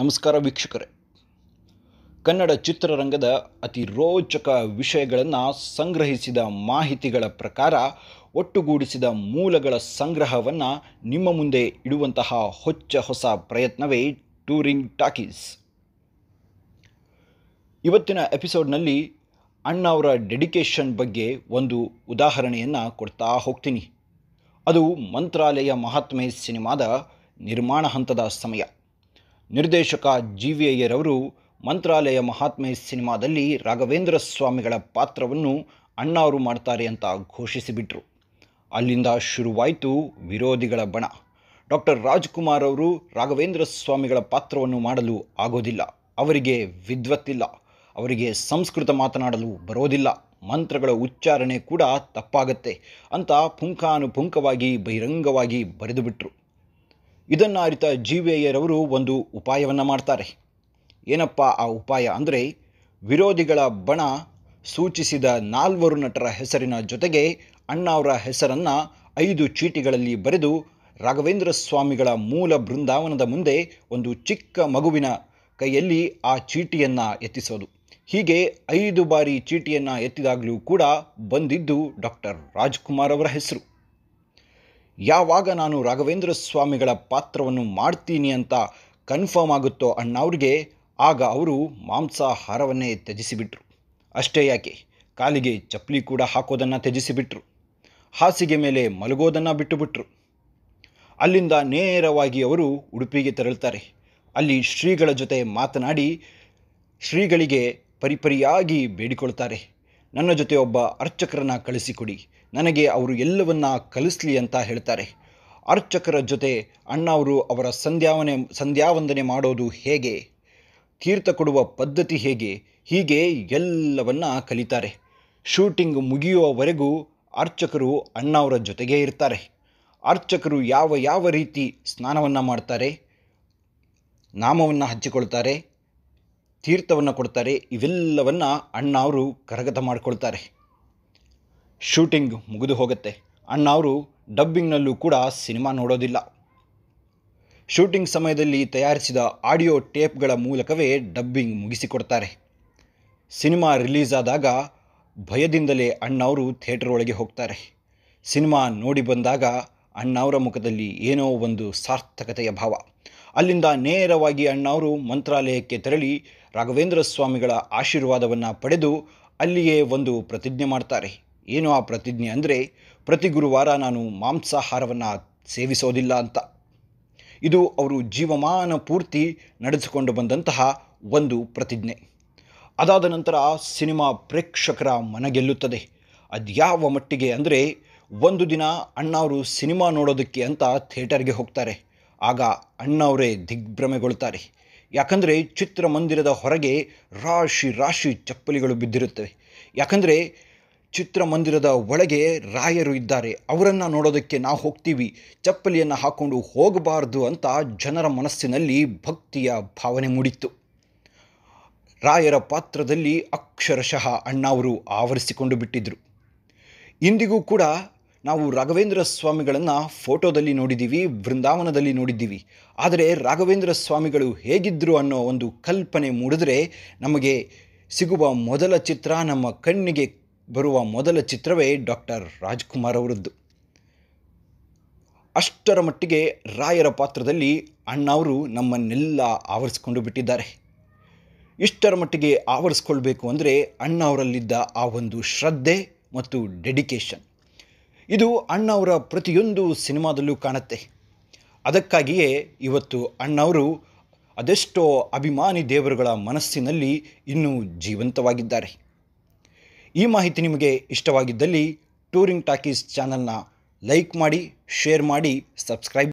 ನಮಸ್ಕಾರ ವೀಕ್ಷಕರೇ ಕನ್ನಡ ಚಿತ್ರರಂಗದ ಅತಿ ರೋಚಕ ವಿಷಯಗಳನ್ನು ಸಂಗ್ರಹಿಸಿದ ಮಾಹಿತಿಗಳ ಪ್ರಕಾರ ಒಟ್ಟುಗೂಡಿಸಿದ ಮೂಲಗಳ ಸಂಗ್ರಹವನ್ನು ನಿಮ್ಮ ಮುಂದೆ ಇಡುವಂತಹ ಹೊಚ್ಚ ಹೊಸ ಪ್ರಯತ್ನವೇ ಟೂರಿಂಗ್ ಟಾಕೀಸ್ ಇವತ್ತಿನ ಎಪಿಸೋಡ್ನಲ್ಲಿ ಅಣ್ಣವರ ಡೆಡಿಕೇಶನ್ ಬಗ್ಗೆ ಒಂದು ಉದಾಹರಣೆಯನ್ನು ಕೊಡ್ತಾ ಹೋಗ್ತೀನಿ ಅದು ಮಂತ್ರಾಲಯ ಮಹಾತ್ಮೆ ಸಿನಿಮಾದ ನಿರ್ಮಾಣ ಹಂತದ ಸಮಯ ನಿರ್ದೇಶಕ ಜಿ ವಿ ಅವರು ಮಂತ್ರಾಲಯ ಮಹಾತ್ಮೆ ಸಿನಿಮಾದಲ್ಲಿ ರಾಘವೇಂದ್ರ ಸ್ವಾಮಿಗಳ ಪಾತ್ರವನ್ನು ಅಣ್ಣಾವರು ಮಾಡ್ತಾರೆ ಅಂತ ಘೋಷಿಸಿಬಿಟ್ರು ಅಲ್ಲಿಂದ ಶುರುವಾಯಿತು ವಿರೋಧಿಗಳ ಬಣ ಡಾಕ್ಟರ್ ರಾಜ್ಕುಮಾರ್ ಅವರು ರಾಘವೇಂದ್ರ ಸ್ವಾಮಿಗಳ ಪಾತ್ರವನ್ನು ಮಾಡಲು ಆಗೋದಿಲ್ಲ ಅವರಿಗೆ ವಿದ್ವತ್ತಿಲ್ಲ ಅವರಿಗೆ ಸಂಸ್ಕೃತ ಮಾತನಾಡಲು ಬರೋದಿಲ್ಲ ಮಂತ್ರಗಳ ಉಚ್ಚಾರಣೆ ಕೂಡ ತಪ್ಪಾಗತ್ತೆ ಅಂತ ಪುಂಖಾನುಪುಂಖವಾಗಿ ಬಹಿರಂಗವಾಗಿ ಬರೆದುಬಿಟ್ರು ಇದನ್ನು ಅರಿತ ಜಿ ವೇಯರವರು ಒಂದು ಉಪಾಯವನ್ನು ಮಾಡ್ತಾರೆ ಏನಪ್ಪ ಆ ಉಪಾಯ ಅಂದರೆ ವಿರೋಧಿಗಳ ಬಣ ಸೂಚಿಸಿದ ನಾಲ್ವರು ನಟರ ಹೆಸರಿನ ಜೊತೆಗೆ ಅಣ್ಣಾವರ ಹೆಸರನ್ನು ಐದು ಚೀಟಿಗಳಲ್ಲಿ ಬರೆದು ರಾಘವೇಂದ್ರ ಸ್ವಾಮಿಗಳ ಮೂಲ ಬೃಂದಾವನದ ಮುಂದೆ ಒಂದು ಚಿಕ್ಕ ಮಗುವಿನ ಕೈಯಲ್ಲಿ ಆ ಚೀಟಿಯನ್ನು ಎತ್ತಿಸೋದು ಹೀಗೆ ಐದು ಬಾರಿ ಚೀಟಿಯನ್ನು ಎತ್ತಿದಾಗಲೂ ಕೂಡ ಬಂದಿದ್ದು ಡಾಕ್ಟರ್ ರಾಜ್ಕುಮಾರ್ ಅವರ ಹೆಸರು ಯಾವಾಗ ನಾನು ರಾಘವೇಂದ್ರ ಸ್ವಾಮಿಗಳ ಪಾತ್ರವನ್ನು ಮಾಡ್ತೀನಿ ಅಂತ ಕನ್ಫರ್ಮ್ ಆಗುತ್ತೋ ಅವ್ರಿಗೆ ಆಗ ಅವರು ಮಾಂಸಾಹಾರವನ್ನೇ ತ್ಯಜಿಸಿಬಿಟ್ರು ಅಷ್ಟೇ ಯಾಕೆ ಕಾಲಿಗೆ ಚಪ್ಪಲಿ ಕೂಡ ಹಾಕೋದನ್ನು ತ್ಯಜಿಸಿಬಿಟ್ರು ಹಾಸಿಗೆ ಮೇಲೆ ಮಲಗೋದನ್ನು ಬಿಟ್ಟುಬಿಟ್ರು ಅಲ್ಲಿಂದ ನೇರವಾಗಿ ಅವರು ಉಡುಪಿಗೆ ತೆರಳುತ್ತಾರೆ ಅಲ್ಲಿ ಶ್ರೀಗಳ ಜೊತೆ ಮಾತನಾಡಿ ಶ್ರೀಗಳಿಗೆ ಪರಿಪರಿಯಾಗಿ ಬೇಡಿಕೊಳ್ತಾರೆ ನನ್ನ ಜೊತೆ ಒಬ್ಬ ಅರ್ಚಕರನ್ನು ಕಳಿಸಿಕೊಡಿ ನನಗೆ ಅವರು ಎಲ್ಲವನ್ನ ಕಲಿಸಲಿ ಅಂತ ಹೇಳ್ತಾರೆ ಅರ್ಚಕರ ಜೊತೆ ಅಣ್ಣ ಅವರು ಅವರ ಸಂಧ್ಯಾವನೆ ಸಂಧ್ಯಾವಂದನೆ ಮಾಡೋದು ಹೇಗೆ ತೀರ್ಥ ಕೊಡುವ ಪದ್ಧತಿ ಹೇಗೆ ಹೀಗೆ ಎಲ್ಲವನ್ನ ಕಲಿತಾರೆ ಶೂಟಿಂಗ್ ಮುಗಿಯುವವರೆಗೂ ಅರ್ಚಕರು ಅಣ್ಣ ಅವರ ಜೊತೆಗೇ ಇರ್ತಾರೆ ಅರ್ಚಕರು ಯಾವ ಯಾವ ರೀತಿ ಸ್ನಾನವನ್ನು ಮಾಡ್ತಾರೆ ನಾಮವನ್ನು ಹಚ್ಚಿಕೊಳ್ತಾರೆ ತೀರ್ಥವನ್ನು ಕೊಡ್ತಾರೆ ಇವೆಲ್ಲವನ್ನು ಅಣ್ಣ ಅವರು ಕರಗತ ಮಾಡಿಕೊಳ್ತಾರೆ ಶೂಟಿಂಗ್ ಮುಗಿದು ಹೋಗುತ್ತೆ ಅಣ್ಣ ಅವರು ಡಬ್ಬಿಂಗ್ನಲ್ಲೂ ಕೂಡ ಸಿನಿಮಾ ನೋಡೋದಿಲ್ಲ ಶೂಟಿಂಗ್ ಸಮಯದಲ್ಲಿ ತಯಾರಿಸಿದ ಆಡಿಯೋ ಟೇಪ್ಗಳ ಮೂಲಕವೇ ಡಬ್ಬಿಂಗ್ ಮುಗಿಸಿಕೊಡ್ತಾರೆ ಸಿನಿಮಾ ರಿಲೀಸ್ ಆದಾಗ ಭಯದಿಂದಲೇ ಅಣ್ಣವರು ಥಿಯೇಟರ್ ಒಳಗೆ ಹೋಗ್ತಾರೆ ಸಿನಿಮಾ ನೋಡಿ ಬಂದಾಗ ಅಣ್ಣವರ ಮುಖದಲ್ಲಿ ಏನೋ ಒಂದು ಸಾರ್ಥಕತೆಯ ಭಾವ ಅಲ್ಲಿಂದ ನೇರವಾಗಿ ಅಣ್ಣವರು ಮಂತ್ರಾಲಯಕ್ಕೆ ತೆರಳಿ ರಾಘವೇಂದ್ರ ಸ್ವಾಮಿಗಳ ಆಶೀರ್ವಾದವನ್ನು ಪಡೆದು ಅಲ್ಲಿಯೇ ಒಂದು ಪ್ರತಿಜ್ಞೆ ಮಾಡ್ತಾರೆ ಏನು ಆ ಪ್ರತಿಜ್ಞೆ ಅಂದರೆ ಪ್ರತಿ ಗುರುವಾರ ನಾನು ಮಾಂಸಾಹಾರವನ್ನು ಸೇವಿಸೋದಿಲ್ಲ ಅಂತ ಇದು ಅವರು ಜೀವಮಾನ ಪೂರ್ತಿ ನಡೆಸಿಕೊಂಡು ಬಂದಂತಹ ಒಂದು ಪ್ರತಿಜ್ಞೆ ಅದಾದ ನಂತರ ಸಿನಿಮಾ ಪ್ರೇಕ್ಷಕರ ಮನಗೆಲ್ಲುತ್ತದೆ ಅದು ಯಾವ ಮಟ್ಟಿಗೆ ಅಂದರೆ ಒಂದು ದಿನ ಅಣ್ಣವರು ಸಿನಿಮಾ ನೋಡೋದಕ್ಕೆ ಅಂತ ಥಿಯೇಟರ್ಗೆ ಹೋಗ್ತಾರೆ ಆಗ ಅಣ್ಣವರೇ ದಿಗ್ಭ್ರಮೆಗೊಳ್ತಾರೆ ಯಾಕಂದರೆ ಚಿತ್ರಮಂದಿರದ ಹೊರಗೆ ರಾಶಿ ರಾಶಿ ಚಪ್ಪಲಿಗಳು ಬಿದ್ದಿರುತ್ತವೆ ಯಾಕಂದರೆ ಚಿತ್ರಮಂದಿರದ ಒಳಗೆ ರಾಯರು ಇದ್ದಾರೆ ಅವರನ್ನು ನೋಡೋದಕ್ಕೆ ನಾವು ಹೋಗ್ತೀವಿ ಚಪ್ಪಲಿಯನ್ನು ಹಾಕ್ಕೊಂಡು ಹೋಗಬಾರ್ದು ಅಂತ ಜನರ ಮನಸ್ಸಿನಲ್ಲಿ ಭಕ್ತಿಯ ಭಾವನೆ ಮೂಡಿತ್ತು ರಾಯರ ಪಾತ್ರದಲ್ಲಿ ಅಕ್ಷರಶಃ ಅಣ್ಣಾವರು ಆವರಿಸಿಕೊಂಡು ಬಿಟ್ಟಿದ್ದರು ಇಂದಿಗೂ ಕೂಡ ನಾವು ರಾಘವೇಂದ್ರ ಸ್ವಾಮಿಗಳನ್ನು ಫೋಟೋದಲ್ಲಿ ನೋಡಿದ್ದೀವಿ ಬೃಂದಾವನದಲ್ಲಿ ನೋಡಿದ್ದೀವಿ ಆದರೆ ರಾಘವೇಂದ್ರ ಸ್ವಾಮಿಗಳು ಹೇಗಿದ್ದರು ಅನ್ನೋ ಒಂದು ಕಲ್ಪನೆ ಮೂಡಿದ್ರೆ ನಮಗೆ ಸಿಗುವ ಮೊದಲ ಚಿತ್ರ ನಮ್ಮ ಕಣ್ಣಿಗೆ ಬರುವ ಮೊದಲ ಚಿತ್ರವೇ ಡಾಕ್ಟರ್ ರಾಜ್ಕುಮಾರ್ ಅವರದ್ದು ಅಷ್ಟರ ಮಟ್ಟಿಗೆ ರಾಯರ ಪಾತ್ರದಲ್ಲಿ ಅಣ್ಣವರು ನಮ್ಮನ್ನೆಲ್ಲ ಆವರಿಸಿಕೊಂಡು ಬಿಟ್ಟಿದ್ದಾರೆ ಇಷ್ಟರ ಮಟ್ಟಿಗೆ ಆವರಿಸ್ಕೊಳ್ಬೇಕು ಅಂದರೆ ಅಣ್ಣವರಲ್ಲಿದ್ದ ಆ ಒಂದು ಶ್ರದ್ಧೆ ಮತ್ತು ಡೆಡಿಕೇಶನ್ ಇದು ಅಣ್ಣವರ ಪ್ರತಿಯೊಂದು ಸಿನಿಮಾದಲ್ಲೂ ಕಾಣುತ್ತೆ ಅದಕ್ಕಾಗಿಯೇ ಇವತ್ತು ಅಣ್ಣವರು ಅದೆಷ್ಟೋ ಅಭಿಮಾನಿ ದೇವರುಗಳ ಮನಸ್ಸಿನಲ್ಲಿ ಇನ್ನೂ ಜೀವಂತವಾಗಿದ್ದಾರೆ ಈ ಮಾಹಿತಿ ನಿಮಗೆ ಇಷ್ಟವಾಗಿದ್ದಲ್ಲಿ ಟೂರಿಂಗ್ ಟಾಕೀಸ್ ಚಾನಲ್ನ ಲೈಕ್ ಮಾಡಿ ಶೇರ್ ಮಾಡಿ ಸಬ್ಸ್ಕ್ರೈಬ್